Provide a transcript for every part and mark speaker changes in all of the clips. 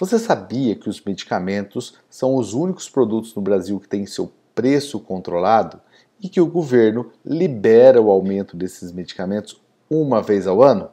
Speaker 1: Você sabia que os medicamentos são os únicos produtos no Brasil que têm seu preço controlado e que o governo libera o aumento desses medicamentos uma vez ao ano?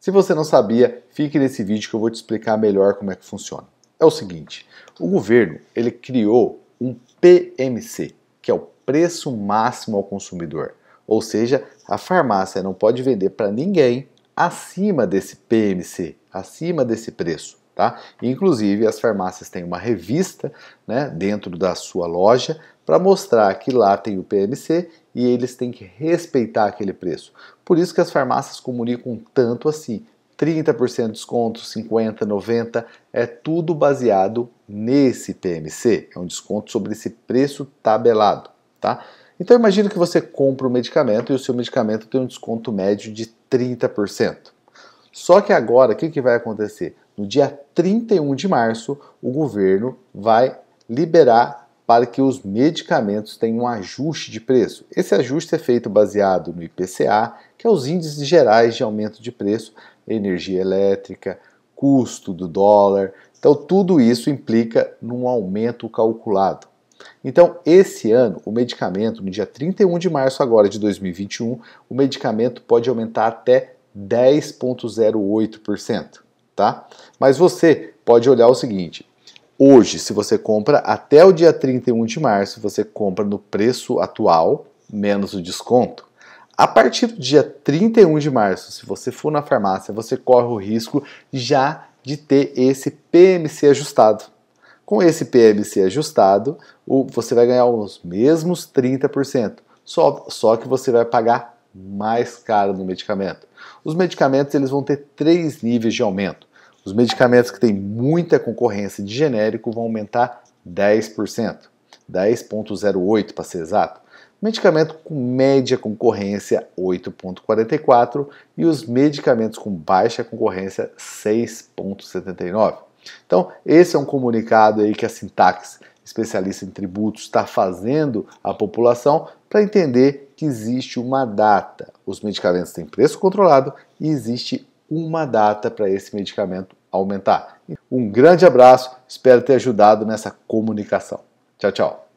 Speaker 1: Se você não sabia, fique nesse vídeo que eu vou te explicar melhor como é que funciona. É o seguinte, o governo ele criou um PMC, que é o preço máximo ao consumidor, ou seja, a farmácia não pode vender para ninguém acima desse PMC, acima desse preço. Tá? Inclusive, as farmácias têm uma revista né, dentro da sua loja para mostrar que lá tem o PMC e eles têm que respeitar aquele preço. Por isso que as farmácias comunicam tanto assim, 30% de desconto, 50%, 90%, é tudo baseado nesse PMC, é um desconto sobre esse preço tabelado, tá? Então imagina que você compra um medicamento e o seu medicamento tem um desconto médio de 30%. Só que agora, o que, que vai acontecer? No dia 31 de março, o governo vai liberar para que os medicamentos tenham um ajuste de preço. Esse ajuste é feito baseado no IPCA, que é os índices gerais de aumento de preço, energia elétrica, custo do dólar. Então, tudo isso implica num aumento calculado. Então, esse ano, o medicamento, no dia 31 de março agora de 2021, o medicamento pode aumentar até 10,08%, tá? Mas você pode olhar o seguinte, hoje, se você compra até o dia 31 de março, você compra no preço atual, menos o desconto. A partir do dia 31 de março, se você for na farmácia, você corre o risco já de ter esse PMC ajustado. Com esse PMC ajustado, você vai ganhar os mesmos 30%, só, só que você vai pagar mais caro no medicamento. Os medicamentos eles vão ter três níveis de aumento. Os medicamentos que têm muita concorrência de genérico vão aumentar 10%, 10.08 para ser exato. Medicamento com média concorrência 8.44 e os medicamentos com baixa concorrência 6.79. Então, esse é um comunicado aí que a Sintax, especialista em tributos, está fazendo à população para entender que existe uma data. Os medicamentos têm preço controlado e existe uma data para esse medicamento aumentar. Um grande abraço, espero ter ajudado nessa comunicação. Tchau, tchau.